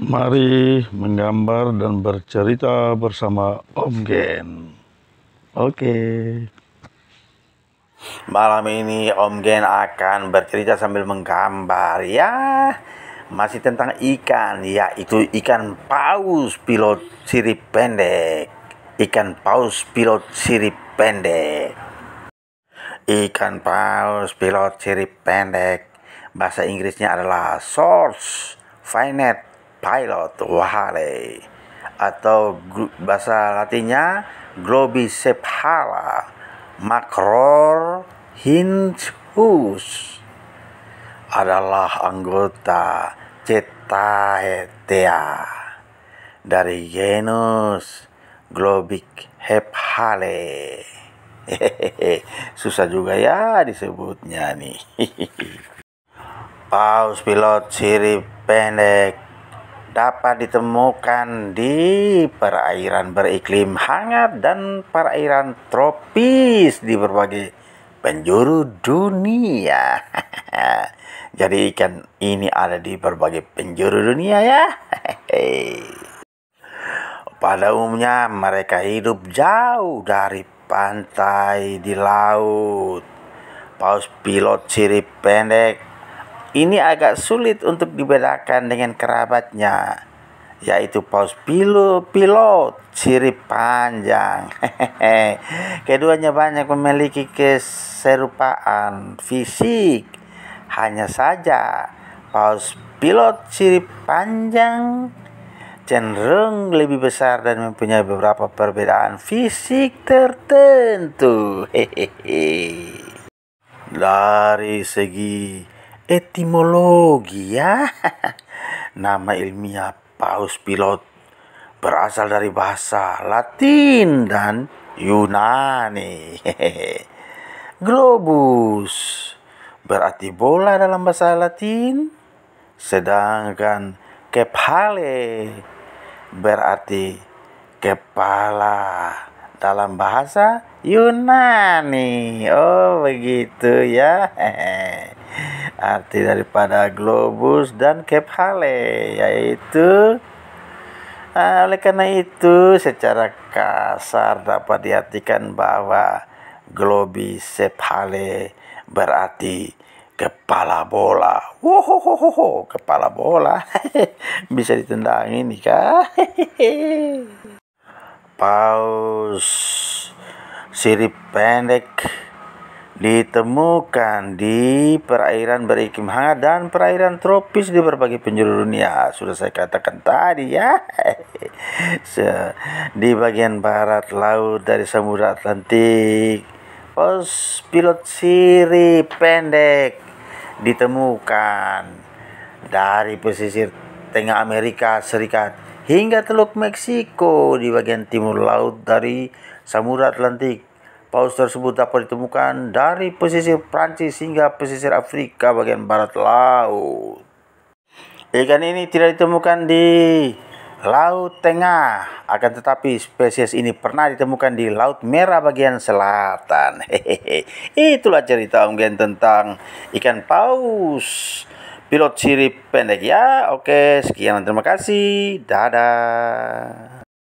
Mari menggambar dan bercerita bersama Om Gen. Oke. Malam ini Om Gen akan bercerita sambil menggambar ya. Masih tentang ikan, yaitu ikan paus pilot sirip pendek. Ikan paus pilot sirip pendek. Ikan paus pilot sirip pendek. Bahasa Inggrisnya adalah source finite pilot wahale atau bahasa latinnya globicephala makror hinchus adalah anggota Cetaetea dari genus Globic hephale. Susah juga ya disebutnya nih. Paus pilot sirip pendek dapat ditemukan di perairan beriklim hangat dan perairan tropis di berbagai penjuru dunia. Jadi ikan ini ada di berbagai penjuru dunia ya. Pada umumnya mereka hidup jauh dari pantai di laut. Paus pilot sirip pendek ini agak sulit untuk dibedakan dengan kerabatnya, yaitu paus pilu, pilot, sirip panjang. Keduanya banyak memiliki keserupaan fisik. Hanya saja paus pilot sirip panjang cenderung lebih besar dan mempunyai beberapa perbedaan fisik tertentu. Hehehe. Dari segi Etimologi ya. Nama ilmiah paus pilot berasal dari bahasa Latin dan Yunani. Globus berarti bola dalam bahasa Latin, sedangkan kepale berarti kepala dalam bahasa Yunani. Oh, begitu ya. arti daripada globus dan cap Hale yaitu nah, oleh karena itu secara kasar dapat diartikan bahwa globis cap Hale berarti kepala bola. Wohohoho, kepala bola. Bisa ditendang ini kah? Paus sirip pendek ditemukan di perairan berikim hangat dan perairan tropis di berbagai penjuru dunia. Sudah saya katakan tadi ya. di bagian barat laut dari Samudra Atlantik, pos pilot siri pendek ditemukan dari pesisir tengah Amerika Serikat hingga Teluk Meksiko di bagian timur laut dari Samudra Atlantik Paus tersebut dapat ditemukan dari pesisir Prancis hingga pesisir Afrika bagian barat laut. Ikan ini tidak ditemukan di Laut Tengah, akan tetapi spesies ini pernah ditemukan di Laut Merah bagian selatan. Hehehe. Itulah cerita Om Gen tentang ikan paus. Pilot sirip pendek ya. Oke, sekian terima kasih. Dadah.